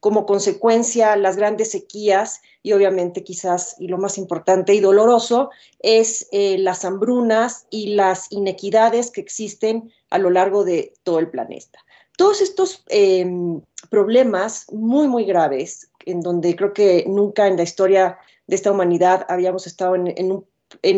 como consecuencia las grandes sequías y obviamente quizás, y lo más importante y doloroso, es eh, las hambrunas y las inequidades que existen a lo largo de todo el planeta. Todos estos em, problemas muy, muy graves, en donde creo que nunca en la historia de esta humanidad habíamos estado en,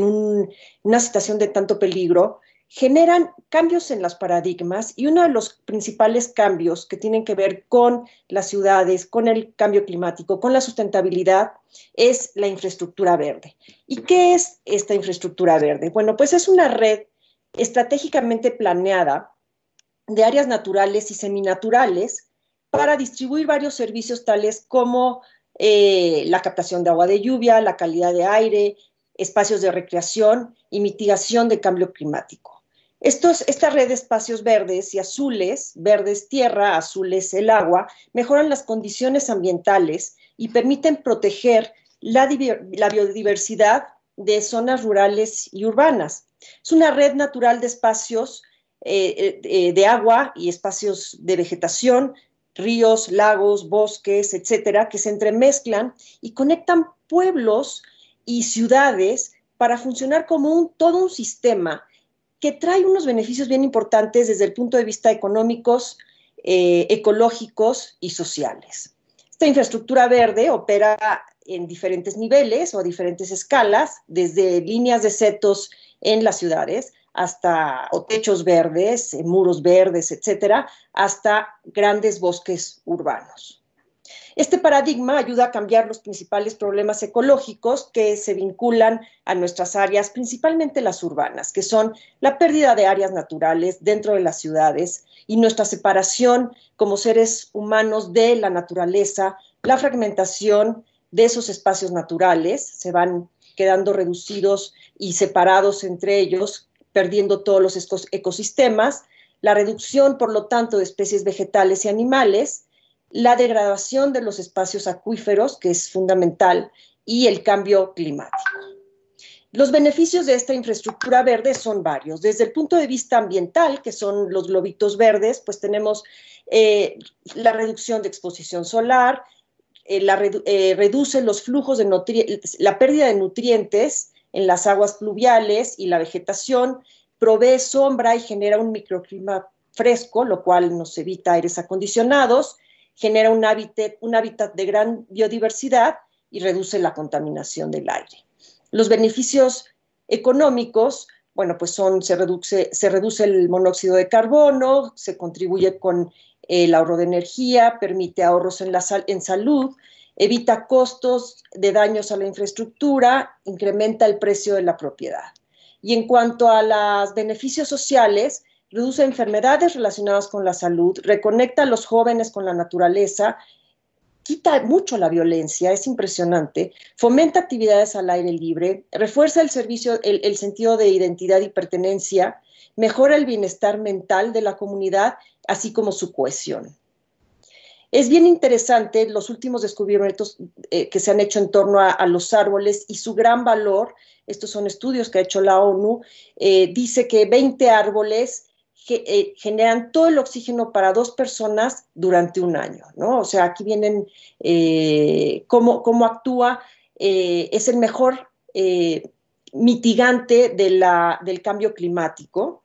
una situación de tanto peligro, generan cambios en los paradigmas y uno de los principales cambios que tienen que ver con las ciudades, con el cambio climático, con la sustentabilidad, es la infraestructura verde. ¿Y qué es esta infraestructura verde? Bueno, pues es una red estratégicamente planeada de áreas naturales y seminaturales para distribuir varios servicios tales como eh, la captación de agua de lluvia, la calidad de aire, espacios de recreación y mitigación de cambio climático esta red de espacios verdes y azules, verdes tierra, azules el agua, mejoran las condiciones ambientales y permiten proteger la, biodiversidad de zonas rurales y urbanas. Es una red natural de espacios eh, eh, eh, de agua y espacios de vegetación, ríos, lagos, bosques, etcétera, que se entremezclan y conectan pueblos y ciudades para funcionar como un, todo un sistema que trae unos beneficios bien importantes desde el punto de vista económicos, eh, ecológicos y sociales. Esta infraestructura verde opera en diferentes niveles o a diferentes escalas, desde líneas de setos en las ciudades hasta techos verdes, eh, muros verdes, etcétera, hasta grandes bosques urbanos. Este paradigma ayuda a cambiar los principales problemas ecológicos que se vinculan a nuestras áreas, principalmente las urbanas, que son la pérdida de áreas naturales dentro de las ciudades y nuestra separación como seres humanos de la naturaleza, la fragmentación de esos espacios naturales, se van quedando reducidos y separados entre ellos, perdiendo todos los ecosistemas, la reducción, por lo tanto, de especies vegetales y animales, la degradación de los espacios acuíferos, que es fundamental, y el cambio climático. Los beneficios de esta infraestructura verde son varios. Desde el punto de vista ambiental, que son los globitos verdes, pues tenemos eh, la reducción de exposición solar, eh, eh, reduce los flujos de la pérdida de nutrientes en las aguas pluviales y la vegetación, provee sombra y genera un microclima fresco, lo cual nos evita aires acondicionados, genera un hábitat, de gran biodiversidad y reduce la contaminación del aire. Los beneficios económicos, bueno, pues son, se reduce, el monóxido de carbono, se contribuye con eh, el ahorro de energía, permite ahorros en salud, evita costos de daños a la infraestructura, incrementa el precio de la propiedad. Y en cuanto a los beneficios sociales, reduce enfermedades relacionadas con la salud, reconecta a los jóvenes con la naturaleza, quita mucho la violencia, es impresionante, fomenta actividades al aire libre, refuerza el servicio, el, sentido de identidad y pertenencia, mejora el bienestar mental de la comunidad, así como su cohesión. Es bien interesante los últimos descubrimientos eh, que se han hecho en torno a, los árboles y su gran valor. Estos son estudios que ha hecho la ONU. Eh, dice que 20 árboles eh, generan todo el oxígeno para dos personas durante un año, ¿no? O sea, aquí vienen eh, cómo, actúa, eh, es el mejor mitigante de la, del cambio climático.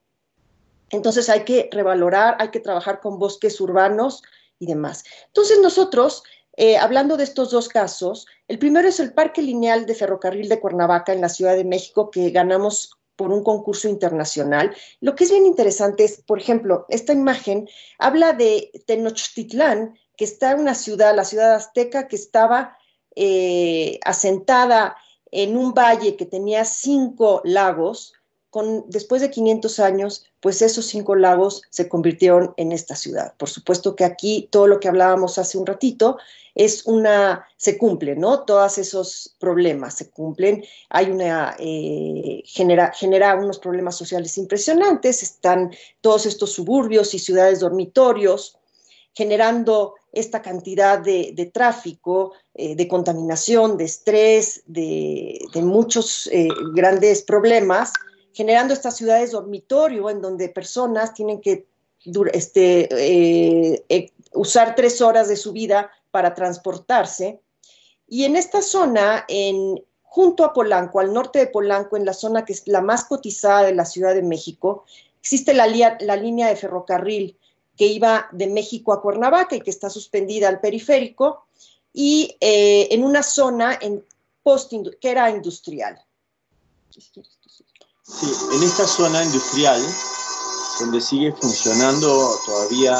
Entonces hay que revalorar, hay que trabajar con bosques urbanos y demás. Entonces nosotros, hablando de estos dos casos, el primero es el Parque Lineal de Ferrocarril de Cuernavaca en la Ciudad de México, que ganamos por un concurso internacional. Lo que es bien interesante es, por ejemplo, esta imagen habla de Tenochtitlán, que está en una ciudad, la ciudad azteca, que estaba eh, asentada en un valle que tenía cinco lagos después de 500 años, pues esos cinco lagos se convirtieron en esta ciudad. Por supuesto que aquí todo lo que hablábamos hace un ratito es una, se cumple, ¿no? Todos esos problemas se cumplen. Hay una, eh, genera, unos problemas sociales impresionantes, están todos estos suburbios y ciudades dormitorios generando esta cantidad de, tráfico, eh, de contaminación, de estrés, de, muchos eh, grandes problemas generando estas ciudades dormitorio en donde personas tienen que este, eh, eh, usar tres horas de su vida para transportarse. Y en esta zona, junto a Polanco, al norte de Polanco, en la zona que es la más cotizada de la Ciudad de México, existe la, línea de ferrocarril que iba de México a Cuernavaca y que está suspendida al periférico, y eh, en una zona en que era industrial. Sí, en esta zona industrial, donde sigue funcionando todavía,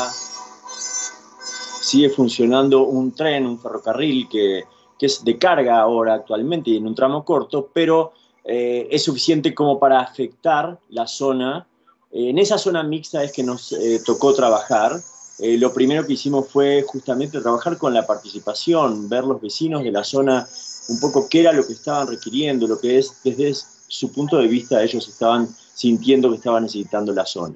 sigue funcionando un tren, un ferrocarril que, que es de carga ahora actualmente y en un tramo corto, pero eh, es suficiente como para afectar la zona. Eh, en esa zona mixta es que nos eh, tocó trabajar. lo primero que hicimos fue justamente trabajar con la participación, ver los vecinos de la zona un poco qué era lo que estaban requiriendo, lo que es desde su punto de vista ellos estaban sintiendo que estaban necesitando la zona.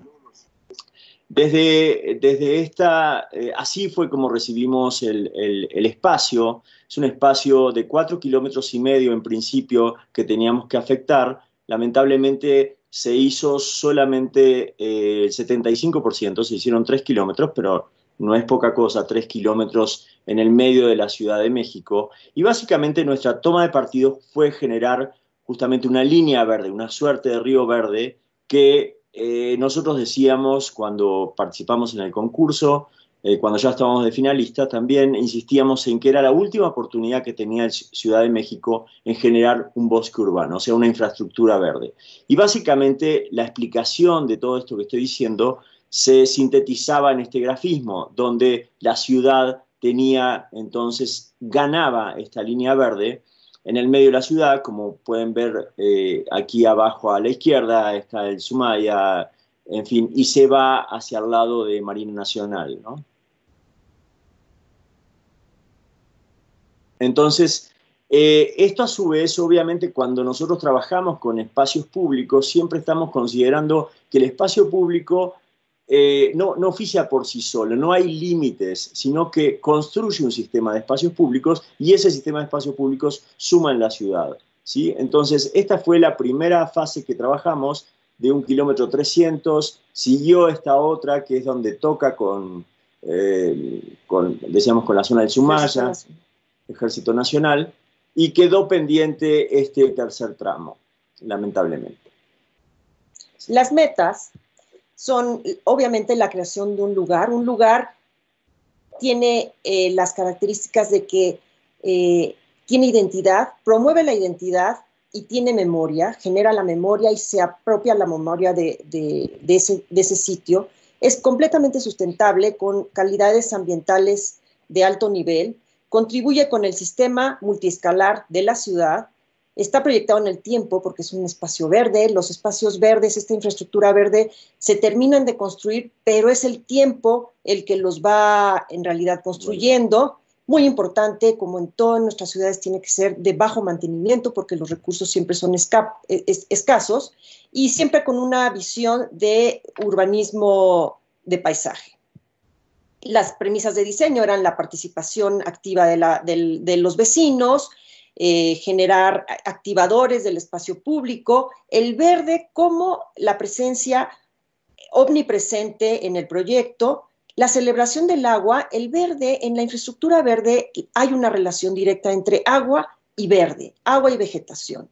Desde, desde esta, eh, así fue como recibimos el, espacio. Es un espacio de cuatro kilómetros y medio en principio que teníamos que afectar. Lamentablemente se hizo solamente eh, el 75%, se hicieron tres kilómetros, pero no es poca cosa, tres kilómetros en el medio de la Ciudad de México. Y básicamente nuestra toma de partido fue generar justamente una línea verde, una suerte de río verde que eh, nosotros decíamos cuando participamos en el concurso, eh, cuando ya estábamos de finalista, también insistíamos en que era la última oportunidad que tenía Ciudad de México en generar un bosque urbano, o sea, una infraestructura verde. Y básicamente la explicación de todo esto que estoy diciendo se sintetizaba en este grafismo, donde la ciudad tenía entonces, ganaba esta línea verde en el medio de la ciudad, como pueden ver eh, aquí abajo a la izquierda, está el Sumaya, en fin, y se va hacia el lado de Marina Nacional. ¿no? Entonces, eh, esto a su vez, obviamente, cuando nosotros trabajamos con espacios públicos, siempre estamos considerando que el espacio público eh, no, oficia por sí solo, no hay límites, sino que construye un sistema de espacios públicos y ese sistema de espacios públicos suma en la ciudad. ¿sí? Entonces, esta fue la primera fase que trabajamos de un kilómetro 300, siguió esta otra que es donde toca con, eh, con con la zona de Sumaya, Ejército Nacional, y quedó pendiente este tercer tramo, lamentablemente. Las metas son obviamente la creación de un lugar. Un lugar tiene eh, las características de que eh, tiene identidad, promueve la identidad y tiene memoria, genera la memoria y se apropia la memoria de, ese, de ese, sitio. Es completamente sustentable con calidades ambientales de alto nivel, contribuye con el sistema multiescalar de la ciudad, está proyectado en el tiempo porque es un espacio verde, los espacios verdes, esta infraestructura verde, se terminan de construir, pero es el tiempo el que los va en realidad construyendo. Muy importante, como en todas nuestras ciudades, tiene que ser de bajo mantenimiento porque los recursos siempre son e-, escasos y siempre con una visión de urbanismo de paisaje las premisas de diseño eran la participación activa de, los vecinos, eh, generar activadores del espacio público, el verde como la presencia omnipresente en el proyecto, la celebración del agua, el verde, en la infraestructura verde hay una relación directa entre agua y verde, agua y vegetación,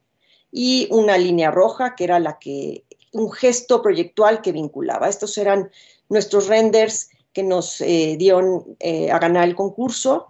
y una línea roja que era la que, un gesto proyectual que vinculaba. Estos eran nuestros renders que nos eh, dieron eh, a ganar el concurso.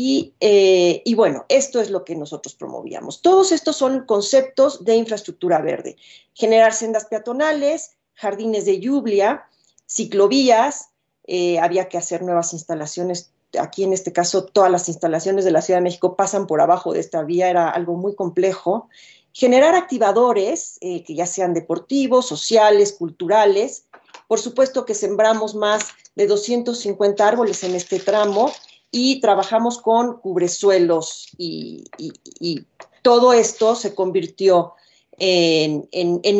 Eh, y, bueno, esto es lo que nosotros promovíamos. Todos estos son conceptos de infraestructura verde. Generar sendas peatonales, jardines de lluvia, ciclovías, eh, había que hacer nuevas instalaciones. Aquí en este caso, todas las instalaciones de la Ciudad de México pasan por abajo de esta vía, era algo muy complejo. Generar activadores, eh, que ya sean deportivos, sociales, culturales. Por supuesto que sembramos más de 250 árboles en este tramo y trabajamos con cubresuelos y, todo esto se convirtió en,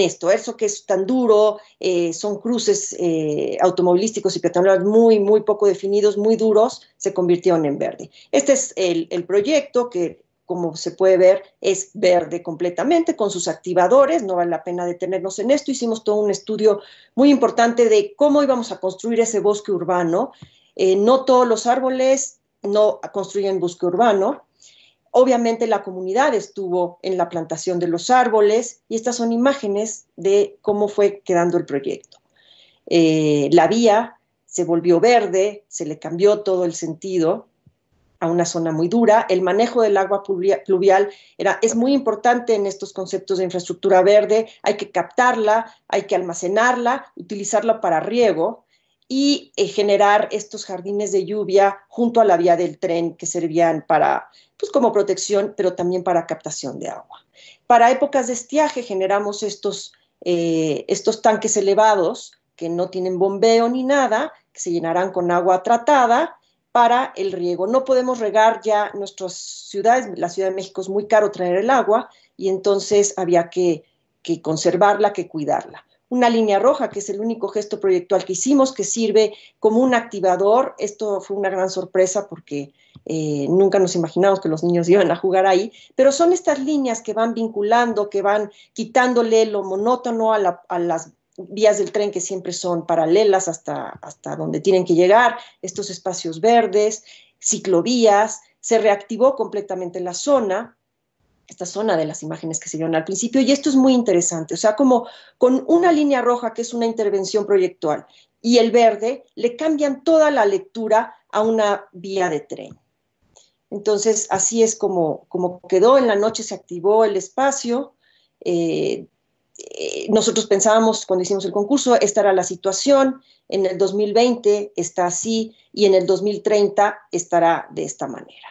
esto, eso que es tan duro, eh, son cruces eh, automovilísticos y peatonales muy, muy poco definidos, muy duros, se convirtieron en verde. Este es el, proyecto que, como se puede ver, es verde completamente con sus activadores, no vale la pena detenernos en esto, hicimos todo un estudio muy importante de cómo íbamos a construir ese bosque urbano. Eh, no todos los árboles no construyen bosque urbano. Obviamente la comunidad estuvo en la plantación de los árboles y estas son imágenes de cómo fue quedando el proyecto. Eh, la vía se volvió verde, se le cambió todo el sentido a una zona muy dura. El manejo del agua pluvial era, es muy importante en estos conceptos de infraestructura verde. Hay que captarla, hay que almacenarla, utilizarla para riego y eh, generar estos jardines de lluvia junto a la vía del tren que servían para, pues como protección, pero también para captación de agua. Para épocas de estiaje generamos estos, eh, estos tanques elevados que no tienen bombeo ni nada, que se llenarán con agua tratada para el riego. No podemos regar ya nuestras ciudades, la Ciudad de México es muy caro traer el agua y entonces había que, que conservarla, que cuidarla una línea roja, que es el único gesto proyectual que hicimos, que sirve como un activador. Esto fue una gran sorpresa porque eh, nunca nos imaginamos que los niños iban a jugar ahí, pero son estas líneas que van vinculando, que van quitándole lo monótono a, las vías del tren que siempre son paralelas hasta, hasta donde tienen que llegar, estos espacios verdes, ciclovías, se reactivó completamente la zona, esta zona de las imágenes que se vieron al principio, y esto es muy interesante, o sea, como con una línea roja que es una intervención proyectual y el verde, le cambian toda la lectura a una vía de tren. Entonces, así es como, como quedó, en la noche se activó el espacio. Eh, eh, nosotros pensábamos cuando hicimos el concurso, esta era la situación, en el 2020 está así y en el 2030 estará de esta manera.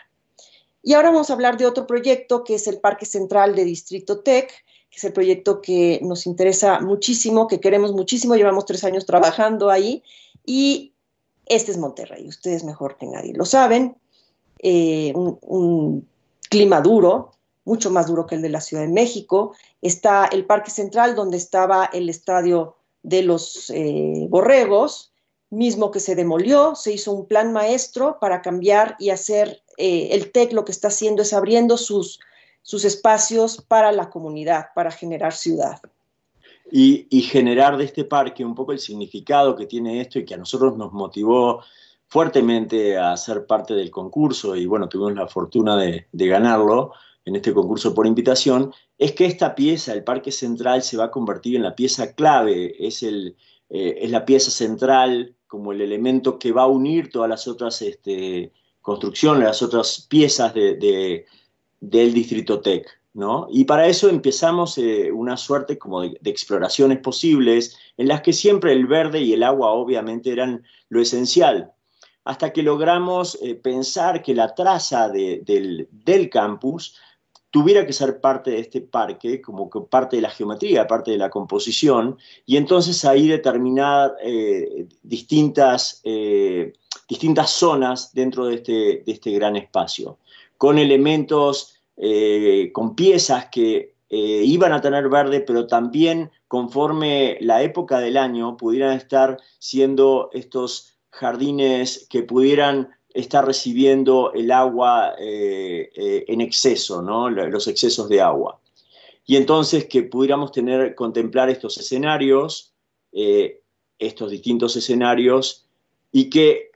Y ahora vamos a hablar de otro proyecto que es el Parque Central de Distrito Tech, que es el proyecto que nos interesa muchísimo, que queremos muchísimo, llevamos tres años trabajando ahí y este es Monterrey, ustedes mejor que nadie lo saben, eh, un, clima duro, mucho más duro que el de la Ciudad de México, está el Parque Central donde estaba el estadio de los eh, borregos, mismo que se demolió, se hizo un plan maestro para cambiar y hacer eh, el TEC lo que está haciendo es abriendo sus, sus espacios para la comunidad, para generar ciudad. Y, generar de este parque un poco el significado que tiene esto y que a nosotros nos motivó fuertemente a ser parte del concurso y bueno, tuvimos la fortuna de, ganarlo en este concurso por invitación, es que esta pieza, el Parque Central, se va a convertir en la pieza clave, es, el, eh, es la pieza central como el elemento que va a unir todas las otras este, construcción, las otras piezas del Distrito TEC, ¿no? Y para eso empezamos eh, una suerte como de, exploraciones posibles, en las que siempre el verde y el agua obviamente eran lo esencial, hasta que logramos eh, pensar que la traza del, del campus tuviera que ser parte de este parque, como que parte de la geometría, parte de la composición, y entonces ahí determinar eh, distintas, eh, distintas zonas dentro este, de este, gran espacio, con elementos, eh, con piezas que iban a tener verde, pero también conforme la época del año pudieran estar siendo estos jardines que pudieran está recibiendo el agua eh, eh, en exceso, los excesos de agua. Y entonces que pudiéramos tener, contemplar estos escenarios, eh, estos distintos escenarios, y que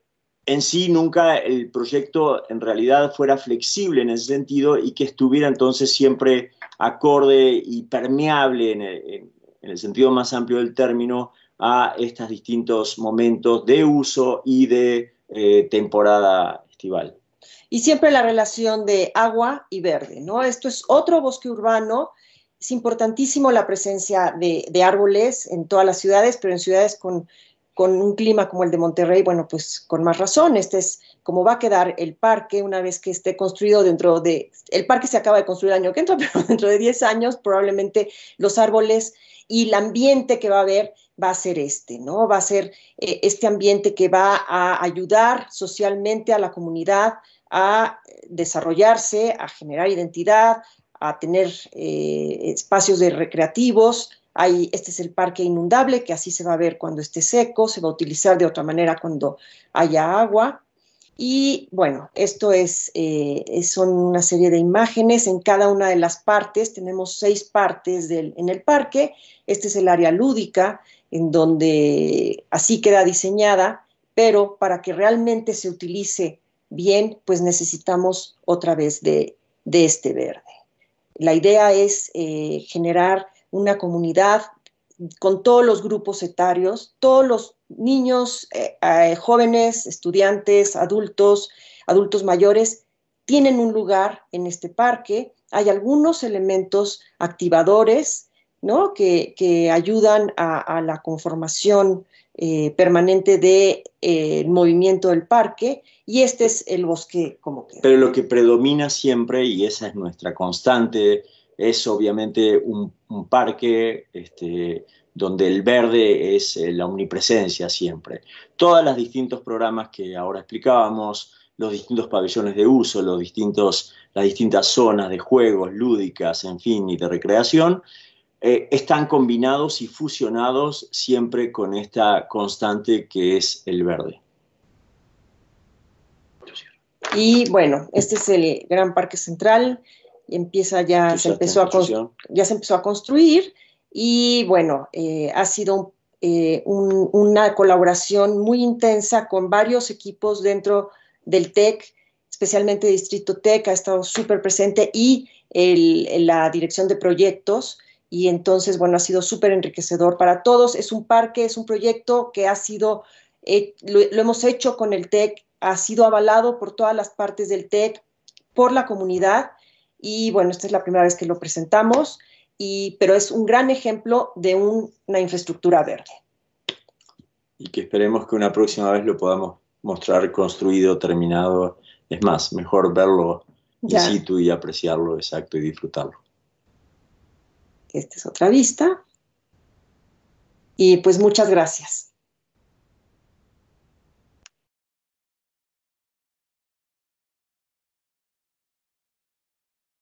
en sí nunca el proyecto en realidad fuera flexible en ese sentido y que estuviera entonces siempre acorde y permeable en en el sentido más amplio del término a estos distintos momentos de uso y de eh, temporada estival. Y siempre la relación de agua y verde, ¿no? Esto es otro bosque urbano. Es importantísimo la presencia de árboles en todas las ciudades, pero en ciudades con con un clima como el de Monterrey, bueno, pues con más razón, este es como va a quedar el parque una vez que esté construido dentro de, el parque se acaba de construir el año que entra, pero dentro de 10 años probablemente los árboles y el ambiente que va a haber va a ser este, ¿no? Va a ser eh, este ambiente que va a ayudar socialmente a la comunidad a desarrollarse, a generar identidad, a tener eh, espacios de recreativos, Ahí, este es el parque inundable, que así se va a ver cuando esté seco, se va a utilizar de otra manera cuando haya agua. Y bueno, esto es, eh, son una serie de imágenes en cada una de las partes. Tenemos seis partes en el parque. Este es el área lúdica, en donde así queda diseñada, pero para que realmente se utilice bien, pues necesitamos otra vez de, este verde. La idea es eh, generar una comunidad con todos los grupos etarios, todos los niños, eh, eh, jóvenes, estudiantes, adultos, adultos mayores, tienen un lugar en este parque. Hay algunos elementos activadores ¿no? que, ayudan a, la conformación eh, permanente del movimiento del parque y este es el bosque como que. Pero lo que predomina siempre, y esa es nuestra constante, es obviamente un, parque este, donde el verde es eh, la omnipresencia siempre. Todos los distintos programas que ahora explicábamos, los distintos pabellones de uso, los distintos, las distintas zonas de juegos lúdicas, en fin, y de recreación, eh, están combinados y fusionados siempre con esta constante que es el verde. Y bueno, este es el Gran Parque Central empieza ya, se empezó, a ya se empezó a construir y bueno, eh, ha sido eh, una colaboración muy intensa con varios equipos dentro del TEC, especialmente Distrito TEC ha estado súper presente y el, la dirección de proyectos y entonces, bueno, ha sido súper enriquecedor para todos. Es un parque, es un proyecto que ha sido, eh, lo, hemos hecho con el TEC, ha sido avalado por todas las partes del TEC, por la comunidad y bueno, esta es la primera vez que lo presentamos, y, pero es un gran ejemplo de una infraestructura verde. Y que esperemos que una próxima vez lo podamos mostrar construido, terminado. Es más, mejor verlo en in situ y apreciarlo exacto y disfrutarlo. Esta es otra vista. Y pues muchas gracias.